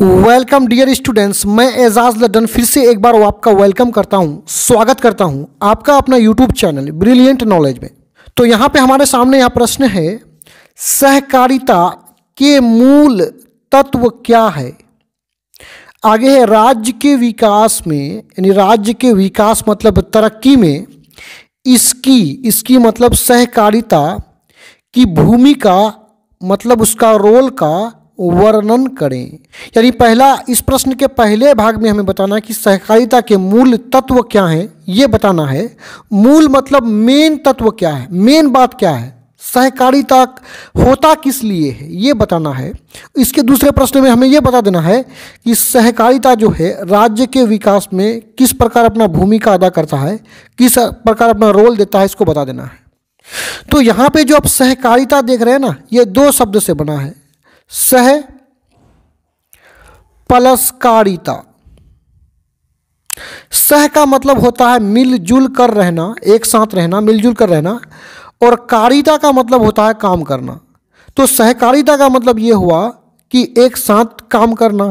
welcome dear students मैं एजाज लड्डन फिर से एक बार आपका वेलकम करता हूं स्वागत करता हूं आपका अपना यूट्यूब चैनल ब्रिलियंट नॉलेज में तो यहां पे हमारे सामने यह प्रश्न है सहकारिता के मूल तत्व क्या है आगे है राज्य के विकास में यानी राज्य के विकास मतलब तरक्की में इसकी इसकी मतलब सहकारिता की भूमिका मतलब उसका रोल का वर्णन करें यानी पहला इस प्रश्न के पहले भाग में हमें बताना है कि सहकारिता के मूल तत्व क्या हैं ये बताना है मूल मतलब मेन तत्व क्या है मेन बात क्या है सहकारिता होता किस लिए है ये बताना है इसके दूसरे प्रश्न में हमें ये बता देना है कि सहकारिता जो है राज्य के विकास में किस प्रकार अपना भूमिका अदा करता है किस प्रकार अपना रोल देता है इसको बता देना है तो यहाँ पे जो आप सहकारिता देख रहे हैं ना ये दो शब्द से बना है सह पलस्कारिता सह का मतलब होता है मिलजुल कर रहना एक साथ रहना मिलजुल कर रहना और कारिता का मतलब होता है काम करना तो सहकारिता का मतलब यह हुआ कि एक साथ काम करना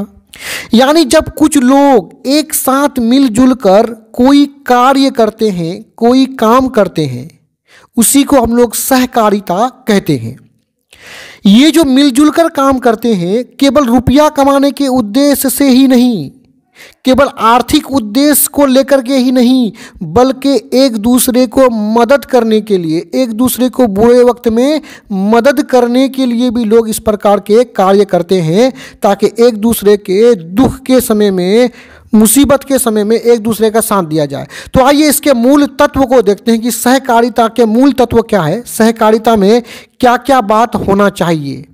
यानी जब कुछ लोग एक साथ मिलजुल कर कोई कार्य करते हैं कोई काम करते हैं उसी को हम लोग सहकारिता कहते हैं ये जो मिलजुल कर काम करते हैं केवल रुपया कमाने के उद्देश्य से ही नहीं केवल आर्थिक उद्देश्य को लेकर के ही नहीं बल्कि एक दूसरे को मदद करने के लिए एक दूसरे को बुरे वक्त में मदद करने के लिए भी लोग इस प्रकार के कार्य करते हैं ताकि एक दूसरे के दुख के समय में मुसीबत के समय में एक दूसरे का साथ दिया जाए तो आइए इसके मूल तत्व को देखते हैं कि सहकारिता के मूल तत्व क्या है सहकारिता में क्या क्या बात होना चाहिए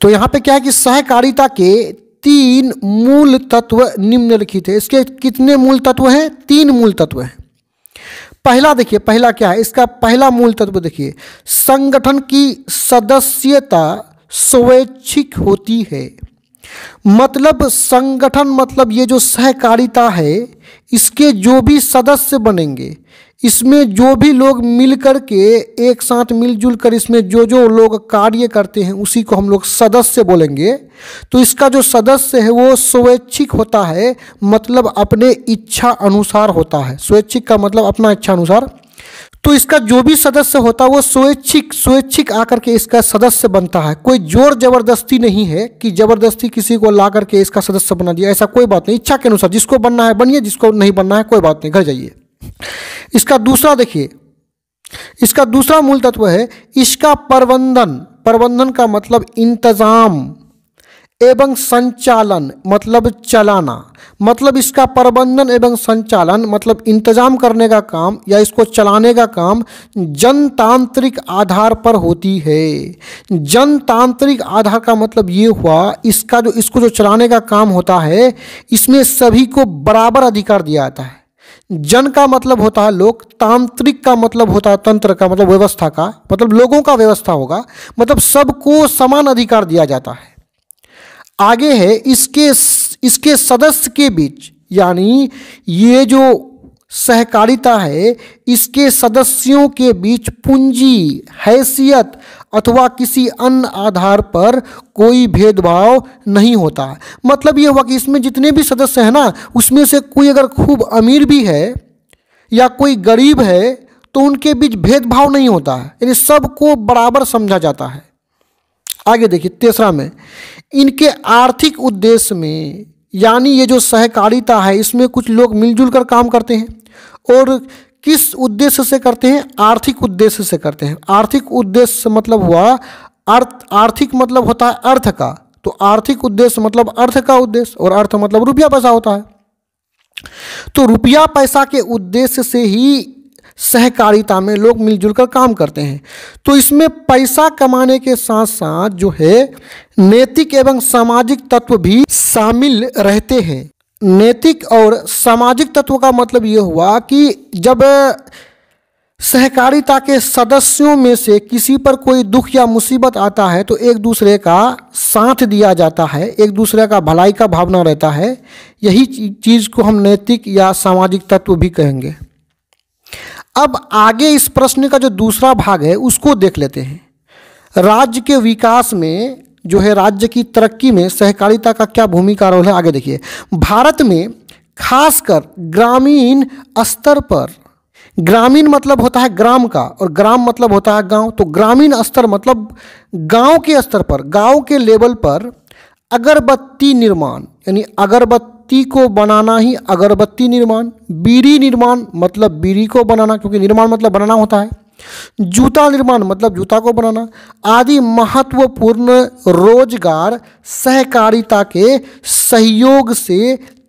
तो यहाँ पे क्या है कि सहकारिता के तीन मूल तत्व निम्नलिखित है इसके कितने मूल तत्व हैं तीन मूल तत्व हैं पहला देखिए पहला क्या है इसका पहला मूल तत्व देखिए संगठन की सदस्यता स्वैच्छिक होती है मतलब संगठन मतलब ये जो सहकारिता है इसके जो भी सदस्य बनेंगे इसमें जो भी लोग मिलकर के एक साथ मिलजुल कर इसमें जो जो लोग कार्य करते हैं उसी को हम लोग सदस्य बोलेंगे तो इसका जो सदस्य है वो स्वैच्छिक होता है मतलब अपने इच्छा अनुसार होता है स्वैच्छिक का मतलब अपना इच्छा अनुसार तो इसका जो भी सदस्य होता है वो स्वैच्छिक स्वैच्छिक आकर के इसका सदस्य बनता है कोई जोर जबरदस्ती नहीं है कि जबरदस्ती किसी को ला करके इसका सदस्य बना दिया ऐसा कोई बात नहीं इच्छा के अनुसार जिसको बनना है बनिए जिसको नहीं बनना है कोई बात नहीं घर जाइए इसका दूसरा देखिए इसका दूसरा मूल तत्व है इसका प्रबंधन प्रबंधन का मतलब इंतजाम एवं संचालन मतलब चलाना मतलब इसका प्रबंधन एवं संचालन मतलब इंतजाम करने का काम या इसको चलाने का काम जनतांत्रिक आधार पर होती है जनतांत्रिक आधार का मतलब ये हुआ इसका जो इसको जो चलाने का काम होता है इसमें सभी को बराबर अधिकार दिया जाता है जन का मतलब होता है लोक तांत्रिक का मतलब होता है तंत्र का मतलब व्यवस्था का मतलब लोगों का व्यवस्था होगा मतलब सबको समान अधिकार दिया जाता है आगे है इसके इसके सदस्य के बीच यानी ये जो सहकारिता है इसके सदस्यों के बीच पूंजी हैसियत अथवा किसी अन्य आधार पर कोई भेदभाव नहीं होता मतलब ये हुआ कि इसमें जितने भी सदस्य हैं ना उसमें से कोई अगर खूब अमीर भी है या कोई गरीब है तो उनके बीच भेदभाव नहीं होता है यानी सबको बराबर समझा जाता है आगे देखिए तीसरा में इनके आर्थिक उद्देश्य में यानी ये जो सहकारिता है इसमें कुछ लोग मिलजुल कर काम करते हैं और किस उद्देश्य से करते हैं आर्थिक उद्देश्य से करते हैं आर्थिक उद्देश्य मतलब हुआ अर्थ आर्थिक मतलब होता है अर्थ का तो आर्थिक उद्देश्य मतलब अर्थ का उद्देश्य और अर्थ मतलब रुपया पैसा होता है तो रुपया पैसा के उद्देश्य से ही सहकारिता में लोग मिलजुल कर काम करते हैं तो इसमें पैसा कमाने के साथ साथ जो है नैतिक एवं सामाजिक तत्व भी शामिल रहते हैं नैतिक और सामाजिक तत्व का मतलब ये हुआ कि जब सहकारिता के सदस्यों में से किसी पर कोई दुख या मुसीबत आता है तो एक दूसरे का साथ दिया जाता है एक दूसरे का भलाई का भावना रहता है यही चीज़ को हम नैतिक या सामाजिक तत्व भी कहेंगे अब आगे इस प्रश्न का जो दूसरा भाग है उसको देख लेते हैं राज्य के विकास में जो है राज्य की तरक्की में सहकारिता का क्या भूमिका रोल है आगे देखिए भारत में खासकर ग्रामीण स्तर पर ग्रामीण मतलब होता है ग्राम का और ग्राम मतलब होता है गांव तो ग्रामीण स्तर मतलब गांव के स्तर पर गांव के लेवल पर अगरबत्ती निर्माण यानी अगरबत्ती ती को बनाना ही अगरबत्ती निर्माण बीड़ी निर्माण मतलब बीड़ी को बनाना क्योंकि निर्माण मतलब बनाना होता है जूता निर्माण मतलब जूता को बनाना आदि महत्वपूर्ण रोजगार सहकारिता के सहयोग से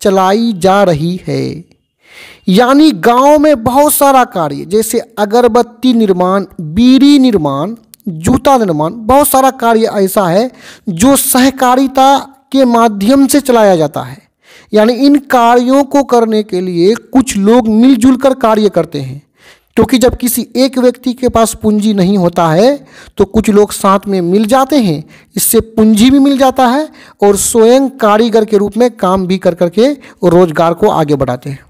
चलाई जा रही है यानी गांव में बहुत सारा कार्य जैसे अगरबत्ती निर्माण बीड़ी निर्माण जूता निर्माण बहुत सारा कार्य ऐसा है जो सहकारिता के माध्यम से चलाया जाता है यानी इन कार्यों को करने के लिए कुछ लोग मिलजुल कर कार्य करते हैं क्योंकि जब किसी एक व्यक्ति के पास पूंजी नहीं होता है तो कुछ लोग साथ में मिल जाते हैं इससे पूंजी भी मिल जाता है और स्वयं कारीगर के रूप में काम भी कर करके रोजगार को आगे बढ़ाते हैं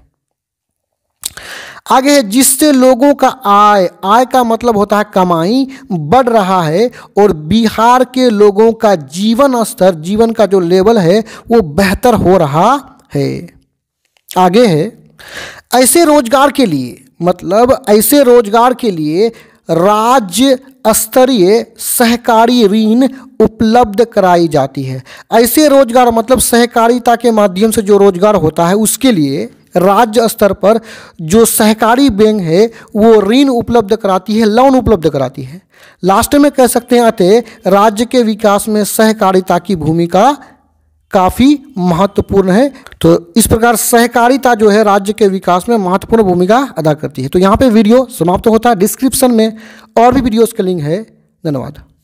आगे है जिससे लोगों का आय आय का मतलब होता है कमाई बढ़ रहा है और बिहार के लोगों का जीवन स्तर जीवन का जो लेवल है वो बेहतर हो रहा है आगे है ऐसे रोजगार के लिए मतलब ऐसे रोजगार के लिए राज्य स्तरीय सहकारी ऋण उपलब्ध कराई जाती है ऐसे रोजगार मतलब सहकारिता के माध्यम से जो रोजगार होता है उसके लिए राज्य स्तर पर जो सहकारी बैंक है वो ऋण उपलब्ध कराती है लोन उपलब्ध कराती है लास्ट में कह सकते हैं आते राज्य के विकास में सहकारिता की भूमिका काफ़ी महत्वपूर्ण है तो इस प्रकार सहकारिता जो है राज्य के विकास में महत्वपूर्ण भूमिका अदा करती है तो यहाँ पे वीडियो समाप्त तो होता है डिस्क्रिप्शन में और भी वीडियोस का लिंक है धन्यवाद